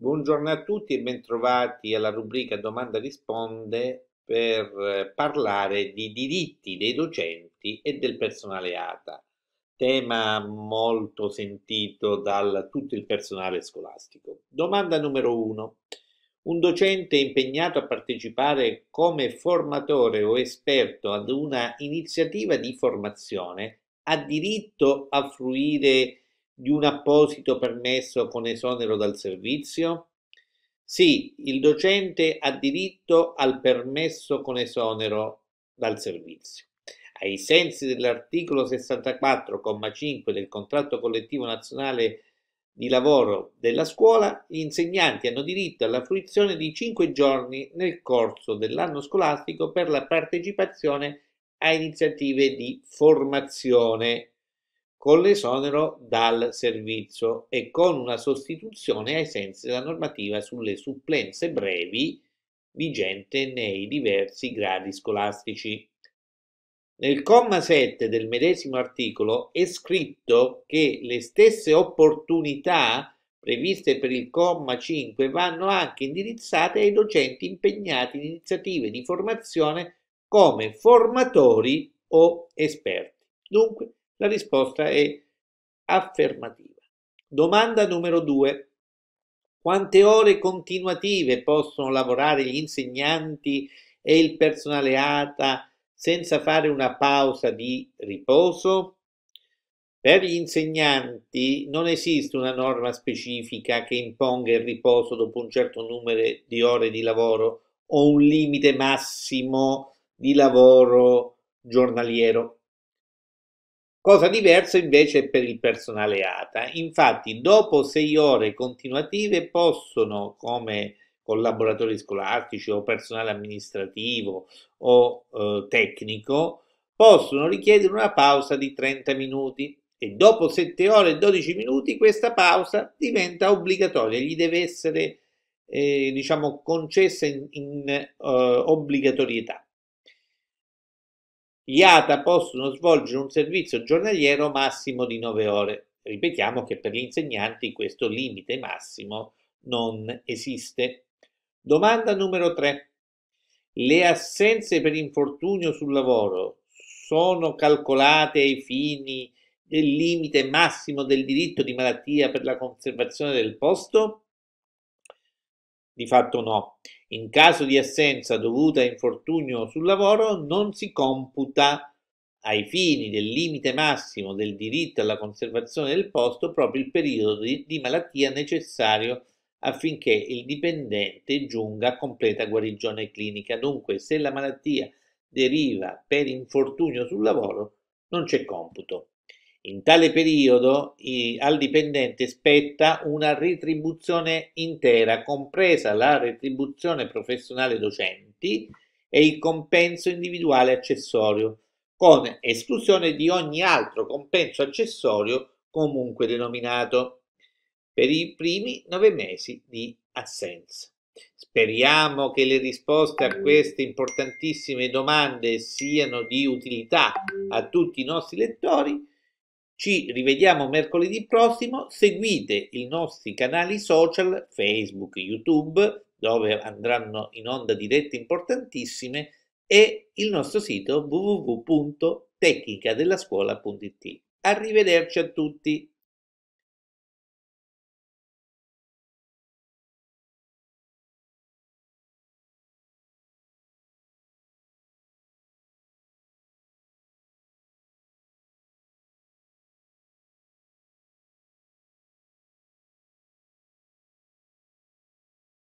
Buongiorno a tutti e bentrovati alla rubrica Domanda risponde per eh, parlare di diritti dei docenti e del personale ATA, tema molto sentito da tutto il personale scolastico. Domanda numero uno. Un docente impegnato a partecipare come formatore o esperto ad una iniziativa di formazione ha diritto a fruire di un apposito permesso con esonero dal servizio? Sì, il docente ha diritto al permesso con esonero dal servizio. Ai sensi dell'articolo 64,5 del contratto collettivo nazionale di lavoro della scuola, gli insegnanti hanno diritto alla fruizione di 5 giorni nel corso dell'anno scolastico per la partecipazione a iniziative di formazione con l'esonero dal servizio e con una sostituzione ai sensi della normativa sulle supplenze brevi vigente nei diversi gradi scolastici. Nel comma 7 del medesimo articolo è scritto che le stesse opportunità previste per il comma 5 vanno anche indirizzate ai docenti impegnati in iniziative di formazione come formatori o esperti. Dunque, la risposta è affermativa. Domanda numero due. Quante ore continuative possono lavorare gli insegnanti e il personale ATA senza fare una pausa di riposo? Per gli insegnanti non esiste una norma specifica che imponga il riposo dopo un certo numero di ore di lavoro o un limite massimo di lavoro giornaliero. Cosa diversa invece per il personale ATA. Infatti, dopo sei ore continuative possono, come collaboratori scolastici o personale amministrativo o eh, tecnico, possono richiedere una pausa di 30 minuti e dopo 7 ore e 12 minuti questa pausa diventa obbligatoria, gli deve essere eh, diciamo concessa in, in eh, obbligatorietà gli ATA possono svolgere un servizio giornaliero massimo di 9 ore. Ripetiamo che per gli insegnanti questo limite massimo non esiste. Domanda numero 3. Le assenze per infortunio sul lavoro sono calcolate ai fini del limite massimo del diritto di malattia per la conservazione del posto? Di fatto no. In caso di assenza dovuta a infortunio sul lavoro non si computa ai fini del limite massimo del diritto alla conservazione del posto proprio il periodo di, di malattia necessario affinché il dipendente giunga a completa guarigione clinica. Dunque, se la malattia deriva per infortunio sul lavoro, non c'è computo. In tale periodo al dipendente spetta una retribuzione intera, compresa la retribuzione professionale docenti e il compenso individuale accessorio, con esclusione di ogni altro compenso accessorio comunque denominato, per i primi nove mesi di assenza. Speriamo che le risposte a queste importantissime domande siano di utilità a tutti i nostri lettori ci rivediamo mercoledì prossimo, seguite i nostri canali social, Facebook, YouTube, dove andranno in onda dirette importantissime, e il nostro sito www.tecnicadellascuola.it. Arrivederci a tutti!